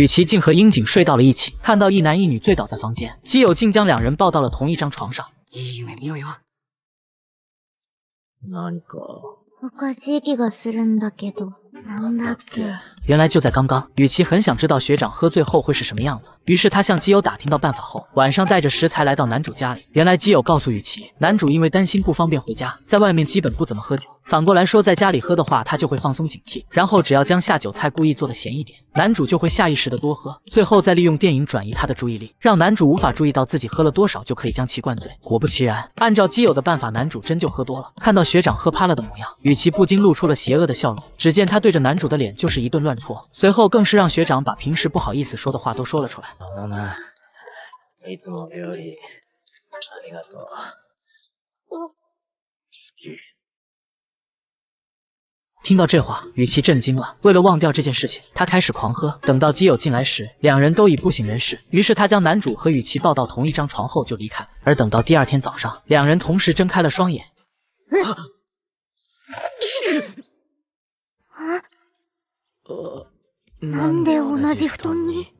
雨其竟和樱井睡到了一起，看到一男一女醉倒在房间，基友竟将两人抱到了同一张床上。原来就在刚刚，雨琦很想知道学长喝醉后会是什么样子，于是他向基友打听到办法后，晚上带着食材来到男主家里。原来基友告诉雨琦，男主因为担心不方便回家，在外面基本不怎么喝酒。反过来说，在家里喝的话，他就会放松警惕，然后只要将下酒菜故意做的咸一点，男主就会下意识的多喝，最后再利用电影转移他的注意力，让男主无法注意到自己喝了多少，就可以将其灌醉。果不其然，按照基友的办法，男主真就喝多了。看到学长喝趴了的模样，与其不禁露出了邪恶的笑容。只见他对着男主的脸就是一顿乱戳，随后更是让学长把平时不好意思说的话都说了出来。听到这话，雨琦震惊了。为了忘掉这件事情，他开始狂喝。等到基友进来时，两人都已不省人事。于是他将男主和雨琦抱到同一张床后就离开了。而等到第二天早上，两人同时睁开了双眼。啊？